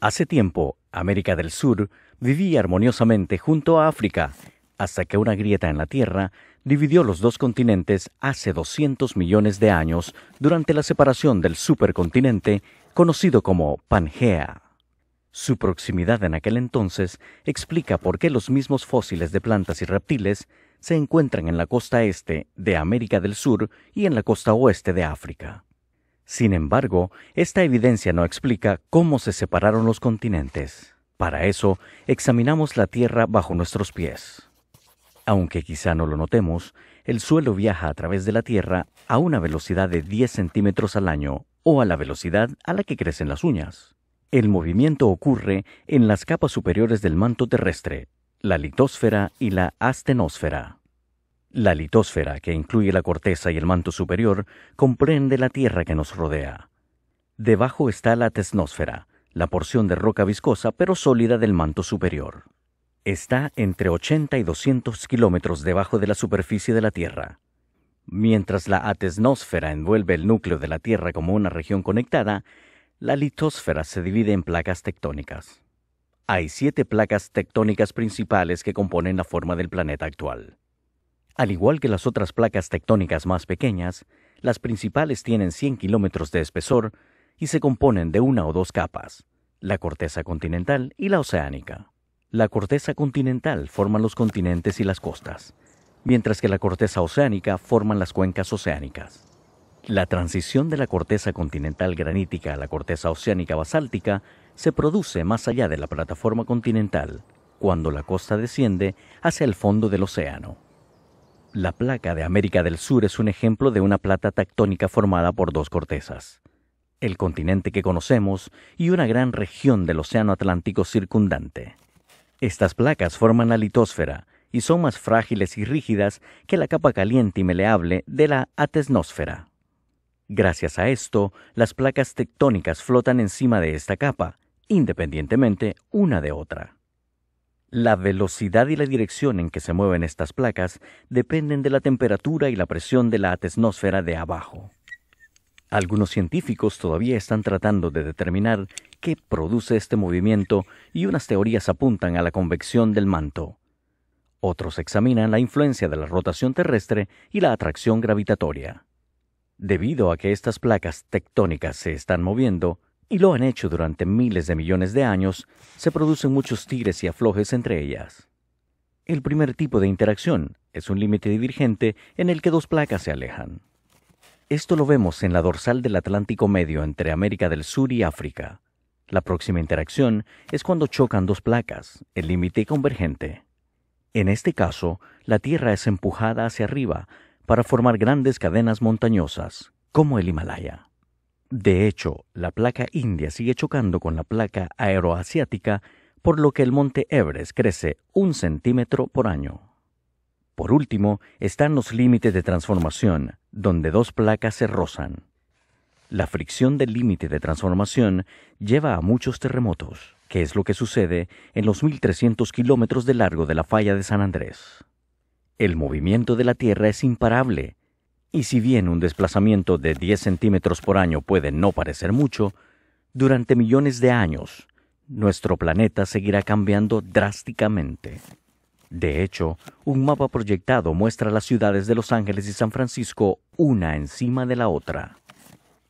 Hace tiempo, América del Sur vivía armoniosamente junto a África, hasta que una grieta en la Tierra dividió los dos continentes hace 200 millones de años durante la separación del supercontinente conocido como Pangea. Su proximidad en aquel entonces explica por qué los mismos fósiles de plantas y reptiles se encuentran en la costa este de América del Sur y en la costa oeste de África. Sin embargo, esta evidencia no explica cómo se separaron los continentes. Para eso, examinamos la Tierra bajo nuestros pies. Aunque quizá no lo notemos, el suelo viaja a través de la Tierra a una velocidad de 10 centímetros al año o a la velocidad a la que crecen las uñas. El movimiento ocurre en las capas superiores del manto terrestre, la litósfera y la astenosfera. La litósfera, que incluye la corteza y el manto superior, comprende la Tierra que nos rodea. Debajo está la tesnósfera, la porción de roca viscosa pero sólida del manto superior. Está entre 80 y 200 kilómetros debajo de la superficie de la Tierra. Mientras la atesnósfera envuelve el núcleo de la Tierra como una región conectada, la litósfera se divide en placas tectónicas. Hay siete placas tectónicas principales que componen la forma del planeta actual. Al igual que las otras placas tectónicas más pequeñas, las principales tienen 100 kilómetros de espesor y se componen de una o dos capas, la corteza continental y la oceánica. La corteza continental forma los continentes y las costas, mientras que la corteza oceánica forma las cuencas oceánicas. La transición de la corteza continental granítica a la corteza oceánica basáltica se produce más allá de la plataforma continental, cuando la costa desciende hacia el fondo del océano. La placa de América del Sur es un ejemplo de una plata tectónica formada por dos cortezas. El continente que conocemos y una gran región del Océano Atlántico circundante. Estas placas forman la litosfera y son más frágiles y rígidas que la capa caliente y meleable de la atesnósfera. Gracias a esto, las placas tectónicas flotan encima de esta capa, independientemente una de otra. La velocidad y la dirección en que se mueven estas placas dependen de la temperatura y la presión de la atmósfera de abajo. Algunos científicos todavía están tratando de determinar qué produce este movimiento y unas teorías apuntan a la convección del manto. Otros examinan la influencia de la rotación terrestre y la atracción gravitatoria. Debido a que estas placas tectónicas se están moviendo, y lo han hecho durante miles de millones de años, se producen muchos tigres y aflojes entre ellas. El primer tipo de interacción es un límite divergente en el que dos placas se alejan. Esto lo vemos en la dorsal del Atlántico Medio entre América del Sur y África. La próxima interacción es cuando chocan dos placas, el límite convergente. En este caso, la Tierra es empujada hacia arriba para formar grandes cadenas montañosas, como el Himalaya. De hecho, la placa india sigue chocando con la placa aeroasiática, por lo que el monte Everest crece un centímetro por año. Por último, están los límites de transformación, donde dos placas se rozan. La fricción del límite de transformación lleva a muchos terremotos, que es lo que sucede en los 1.300 kilómetros de largo de la falla de San Andrés. El movimiento de la Tierra es imparable, y si bien un desplazamiento de 10 centímetros por año puede no parecer mucho, durante millones de años, nuestro planeta seguirá cambiando drásticamente. De hecho, un mapa proyectado muestra las ciudades de Los Ángeles y San Francisco una encima de la otra.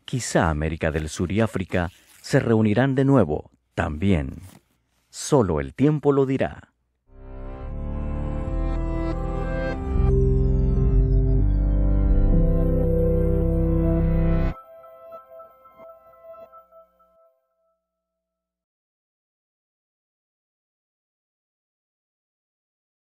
Quizá América del Sur y África se reunirán de nuevo también. Solo el tiempo lo dirá.